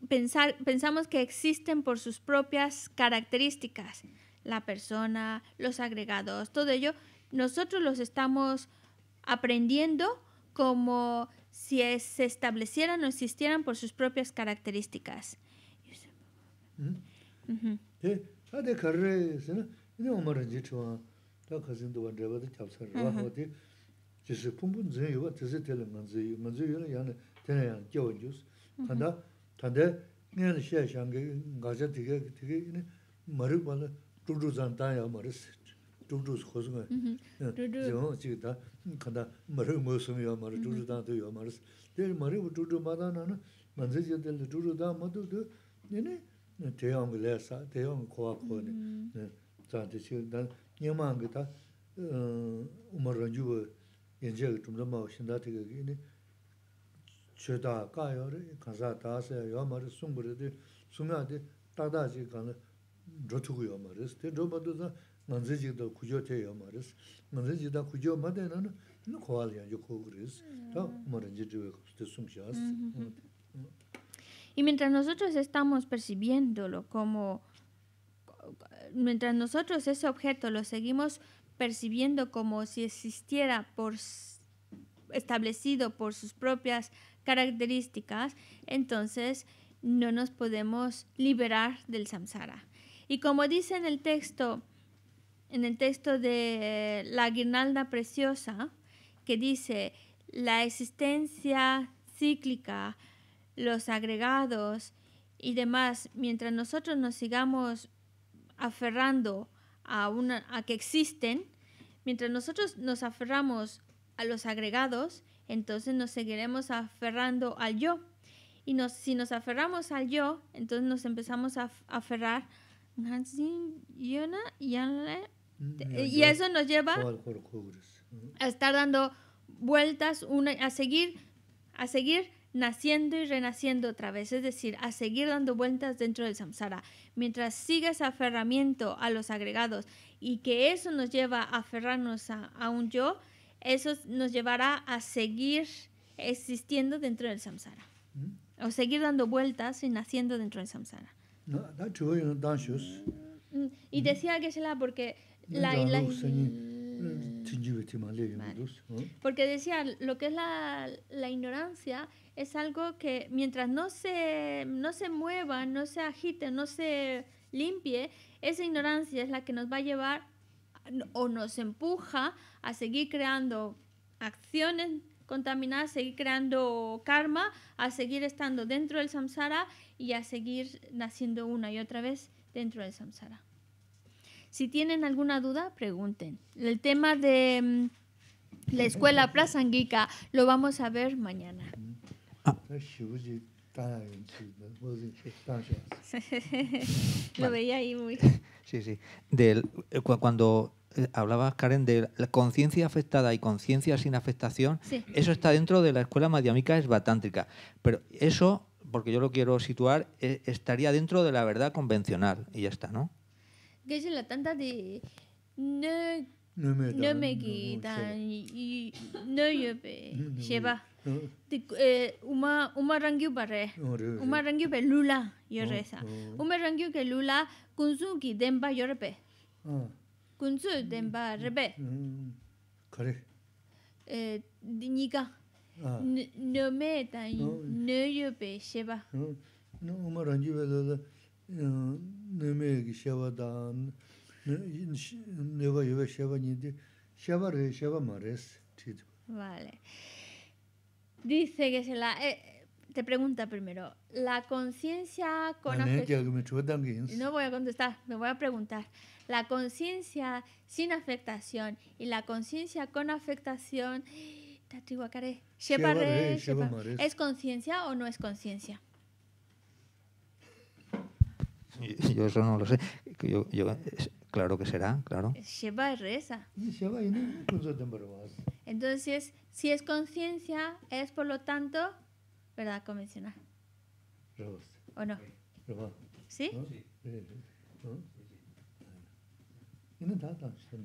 pensar, pensamos que existen por sus propias características, la persona, los agregados, todo ello, nosotros los estamos aprendiendo como si se establecieran o existieran por sus propias características. Mm-hmm. jisi pumbu nzin yuwa tisi tili manzi yuwa, manzi yuwa la yana tena yana gyawa njus. Mm-hmm. Tanda, tanda ngayana xe xanga ngaja tiga, tiga yana marik bala dhudu zan danya maris, dhudu xosunga, zivang chiga ta, kanda marik mwesunga yuwa maris, dhudu mm-hmm. zan tu yuwa maris. Tere marik bu dhudu mada nana, manzi ya tili dhudu zan madu du, yana yenje ge tumdam ma shinda ti ge ni che da ka yo re ka sa ta se yo ma re sung bur de sung na de ta da ji ka na dro tu yo ma re te dro ma do da man je ji da ku jo te yo ma re man je ji da ku jo ma de na na ni ko al ya jo ko re ta ma re ji de mm-hmm. mm, mm. Y mientras nosotros estamos percibiéndolo como, mientras nosotros ese objeto lo seguimos percibiendo como si existiera por establecido por sus propias características, entonces no nos podemos liberar del samsara. Y como dice en el texto, en el texto de la guirnalda preciosa, que dice la existencia cíclica, los agregados y demás, mientras nosotros nos sigamos aferrando a, una, a que existen, mientras nosotros nos aferramos a los agregados, entonces nos seguiremos aferrando al yo. Y si nos aferramos al yo, entonces nos empezamos a aferrar. Mm, y eso nos lleva a estar dando vueltas, a seguir, a seguir naciendo y renaciendo otra vez, es decir, a seguir dando vueltas dentro del samsara. Mientras sigas aferramiento a los agregados y que eso nos lleva a aferrarnos a, un yo, eso nos llevará a seguir existiendo dentro del samsara. Mm-hmm. O seguir dando vueltas y naciendo dentro del samsara. Mm, y mm-hmm. decía que se la porque la, la porque decía, lo que es la, ignorancia es algo que mientras no se, no se mueva, no se agite, no se limpie, esa ignorancia es la que nos va a llevar o nos empuja a seguir creando acciones contaminadas, seguir creando karma, a seguir estando dentro del samsara y a seguir naciendo una y otra vez dentro del samsara. Si tienen alguna duda, pregunten. El tema de mm, la escuela prasanguica lo vamos a ver mañana. lo veía ahí muy. Sí, sí. Del, eh, cuando eh, hablabas, Karen, de la conciencia afectada y conciencia sin afectación, eso está dentro de la escuela madhyamika esbatántrica. Pero eso, porque yo lo quiero situar, eh, estaría dentro de la verdad convencional y ya está, ¿no? gaji la tanda di nö nö megi dan nö yöpe sheba uma uma rangyu bare uma rangyu pe lula yore sa uma rangyu ke lula kunzu ki denba yore pe kunzu denba kare di niga nö yöpe sheba uma rangyu Vale. Dice que se la... Eh, te pregunta primero, ¿la conciencia con afectación... No voy a contestar, me voy a preguntar. ¿La conciencia sin afectación y la conciencia con afectación... ¿Es conciencia o no es conciencia? Yo eso no lo sé. claro que será, claro. Sheba es reza. Entonces, si es conciencia, es por lo tanto verdad convencional. ¿O no? ¿Sí?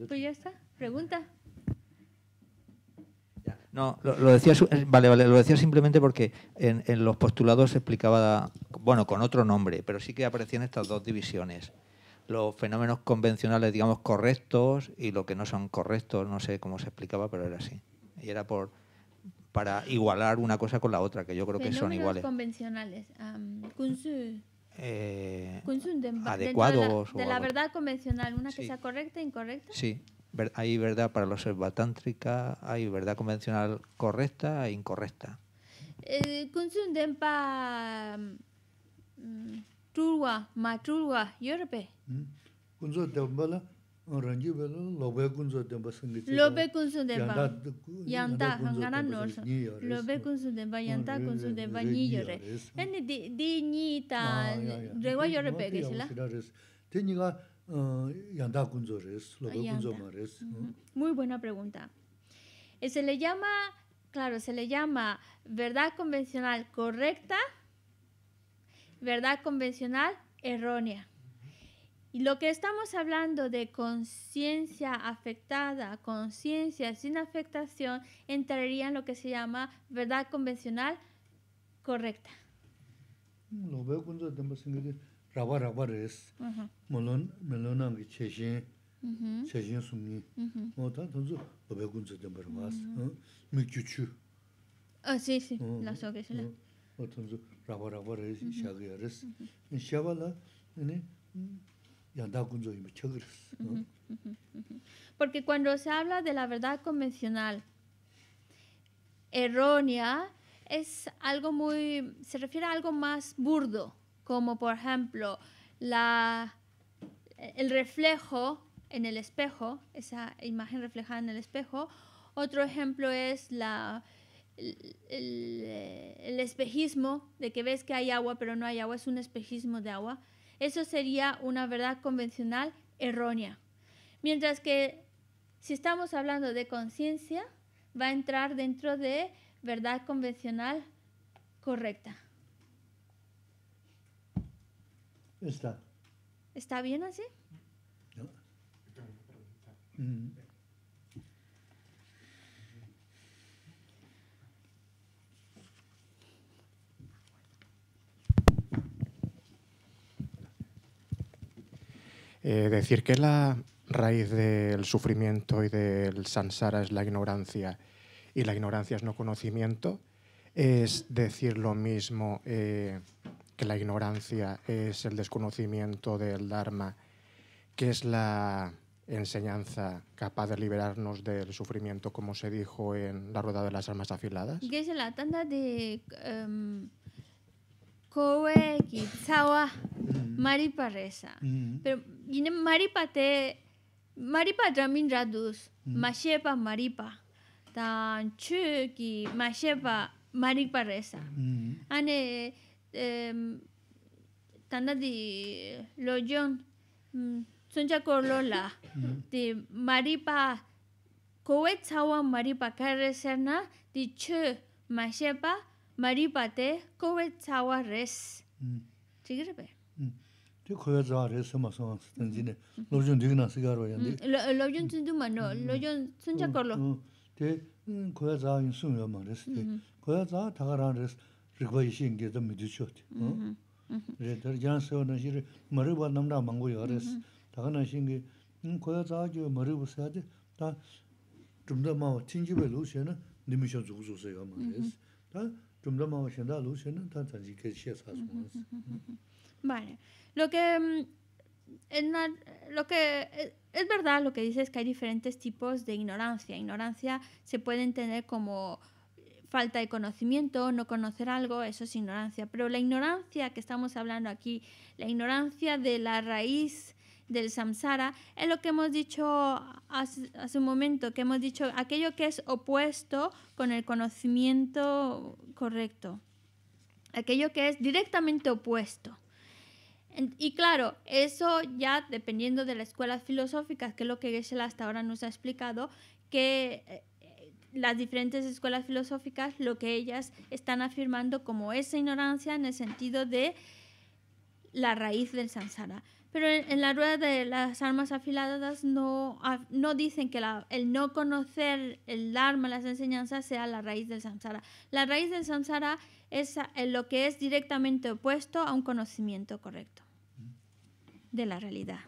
Pues ya está. Pregunta. No, lo, decía, eh, vale, lo decía simplemente porque en, los postulados se explicaba, bueno, con otro nombre, pero sí que aparecían estas dos divisiones. Los fenómenos convencionales, digamos, correctos y lo que no son correctos, no sé cómo se explicaba, pero era así. Y era por para igualar una cosa con la otra, que yo creo que son iguales. convencionales. Eh, adecuados. De la, verdad convencional, una que sea correcta e incorrecta. Sí hay verdad para la selva hay verdad convencional correcta e incorrecta. Kunsunden eh, pa tulwa, mm, ma tulwa, yorpe. Kunsunden mm. pa la, rangi pa la, lobe kunsunden pa sangi. Lobe kunsunden pa. Yanta, hangana norsa. Lobe kunsunden pa, yanta kunsunden pa, nyi yore. Ene di nyi ta, rewa yorpe, que muy buena pregunta. Eh, se le llama, claro, se le llama verdad convencional correcta, verdad convencional errónea. Y lo que estamos hablando de conciencia afectada, conciencia sin afectación, entraría en lo que se llama verdad convencional correcta rāpa rāpa rēs, melonāngi chēshēn, chēshēn sumni, o tā tānzu obē guñzā dēmbar mās, mī kyuchū. O, sí, sí, oh, la sō kēshē la. O tānzu rāpa rāpa rēs, shāgayā rēs. Shāba la, yandā guñzā yīmī chāgā rēs. Porque cuando se habla de la verdad convencional, errónea, es algo muy, se refiere a algo más burdo como por ejemplo el reflejo en el espejo, esa imagen reflejada en el espejo. Otro ejemplo es la, el, espejismo, de que ves que hay agua pero no hay agua, es un espejismo de agua. Eso sería una verdad convencional errónea. Mientras que si estamos hablando de conciencia, va a entrar dentro de verdad convencional correcta. Está. ¿Está bien así? Eh, decir que la raíz del sufrimiento y del sansara es la ignorancia y la ignorancia es no conocimiento es decir lo mismo eh, que la ignorancia es el desconocimiento del Dharma, que es la enseñanza capaz de liberarnos del sufrimiento, como se dijo en la rueda de las armas afiladas? Que es la tanda de um, Kowe mm. Maripa mm. Pero Maripa te. Maripa Dramin Radus, mm. Mashepa Maripa. Tan Chu Ki Mashepa Maripa Reza. Ane. tanda di lo yon mm, tsuncha korlo la mm-hmm. di maripa kowe tsawa maripa kare ser di che ma maripa te kowe tsawa res mm. chigiribe mm. di kowe tsawa res ma songa tsitanzi ne mm-hmm. lo yon digi na no mm-hmm. kowe tsawa ma res kowe tsawa res Vale. Lo que... Mm, lo que es verdad lo que dices es que hay diferentes tipos de ignorancia. Ignorancia se puede entender como falta de conocimiento, no conocer algo, eso es ignorancia. Pero la ignorancia que estamos hablando aquí, la ignorancia de la raíz del samsara, es lo que hemos dicho hace, un momento, que hemos dicho aquello que es opuesto con el conocimiento correcto, aquello que es directamente opuesto. Y claro, eso ya dependiendo de las escuelas filosóficas, que es lo que Geshe hasta ahora nos ha explicado, que eh, las diferentes escuelas filosóficas lo que ellas están afirmando como esa ignorancia en el sentido de la raíz del samsara. Pero en, la rueda de las armas afiladas no, no dicen que el no conocer el arma, las enseñanzas, sea la raíz del samsara. La raíz del samsara es lo que es directamente opuesto a un conocimiento correcto de la realidad.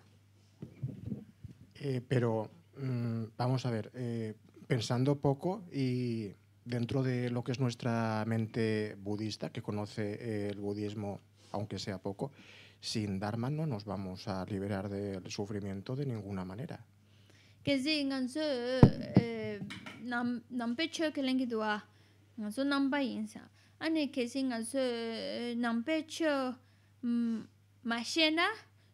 Eh, pero mm, vamos a ver, eh, pensando poco y dentro de lo que es nuestra mente budista, que conoce el budismo, aunque sea poco, sin Dharma no nos vamos a liberar del sufrimiento de ninguna manera. que Kezi nganso eh, nampe che kelengi dua, nganso nampa yinsa. Ane kezi nganso eh, nampe che pecho mm,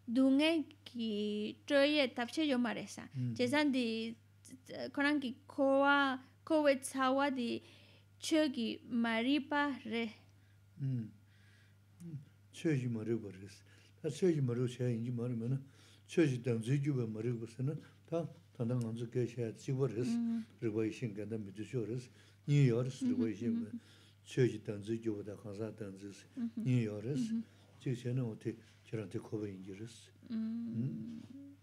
dungen ki choye tapche yo maresa. Mm. la di Korang ki kowa, kowe tsawa di che ki maripa re. Che ki maripa re. Ta che ki maripa che ingi maripa na, che ki tang zi gyuba maripa se na, ta tanda nganzu ke she tsiwa re. Rigwa ishin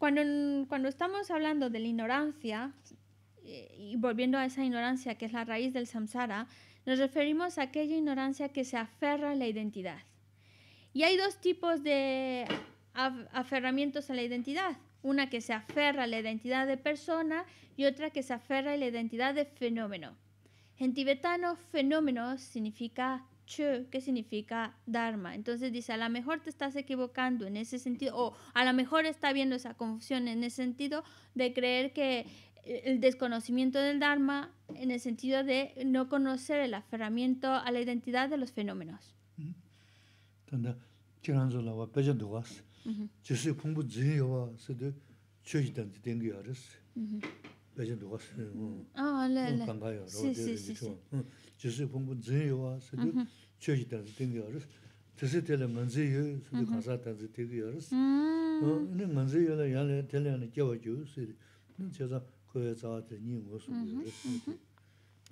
Cuando, estamos hablando de la ignorancia, eh, y volviendo a esa ignorancia que es la raíz del samsara, nos referimos a aquella ignorancia que se aferra a la identidad. Y hay dos tipos de aferramientos a la identidad. Una que se aferra a la identidad de persona y otra que se aferra a la identidad de fenómeno. En tibetano, fenómeno significa ¿Qué significa dharma. Entonces dice, a lo mejor te estás equivocando en ese sentido, o a lo mejor está habiendo esa confusión en ese sentido de creer que eh, el desconocimiento del dharma en el sentido de no conocer el aferramiento a la identidad de los fenómenos. la, Sí, sí, sí.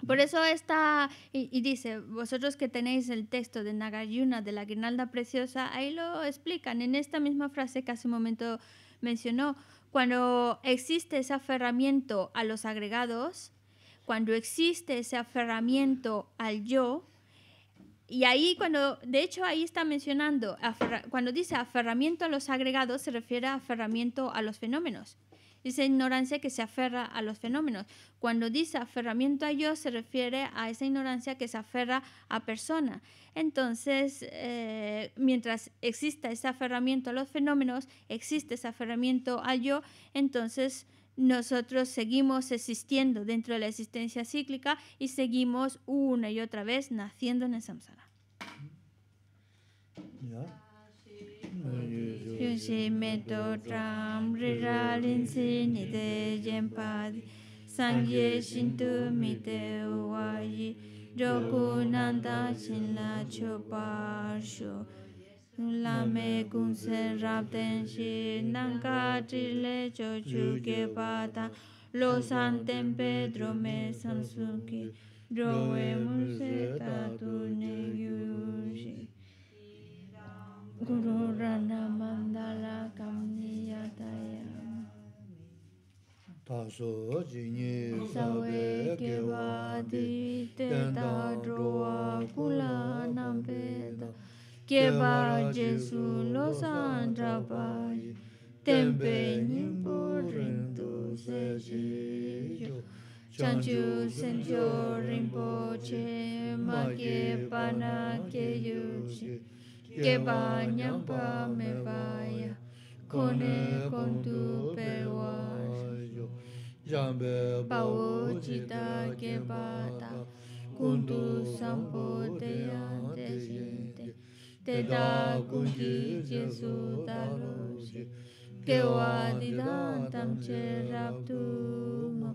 Por eso está, y, dice, vosotros que tenéis el texto de Nagayuna, de la guirnalda preciosa, ahí lo explican en esta misma frase que hace un momento mencionó. Cuando existe ese aferramiento a los agregados, cuando existe ese aferramiento al yo, y ahí cuando, de hecho ahí está mencionando, cuando dice aferramiento a los agregados se refiere a aferramiento a los fenómenos. Esa ignorancia que se aferra a los fenómenos. Cuando dice aferramiento a yo se refiere a esa ignorancia que se aferra a persona. Entonces, eh, mientras exista ese aferramiento a los fenómenos, existe ese aferramiento al yo, entonces nosotros seguimos existiendo dentro de la existencia cíclica y seguimos una y otra vez naciendo en el samsara. Nulame kunsen rabden shi nanka trile chochu ke pata lo santen pedro me sansuki drowe murse tatu ne yushi guru rana mandala kamniyataya taso jinyi sawe ke vadi te ta drowa kula nam peda Che bara Gesù lo sandra bai, tempe in rindu se jiyo. Chanchu senjo rinpoche, ma che pana che yuci, che ba nyampa me baia, kone kondu pe wajo. Jambe bao chita che bata, kundu sampo yante jindu. Te dakun ki jesu taro she, ke wadi dantam che rabduma.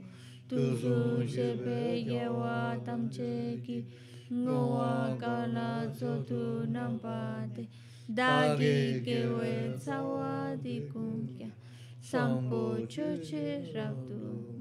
Tu suje pe ye wadam che ki, ngo wakala zotunam pate. Dagi ke weta wadi kunkia, sampo cho che rabduma.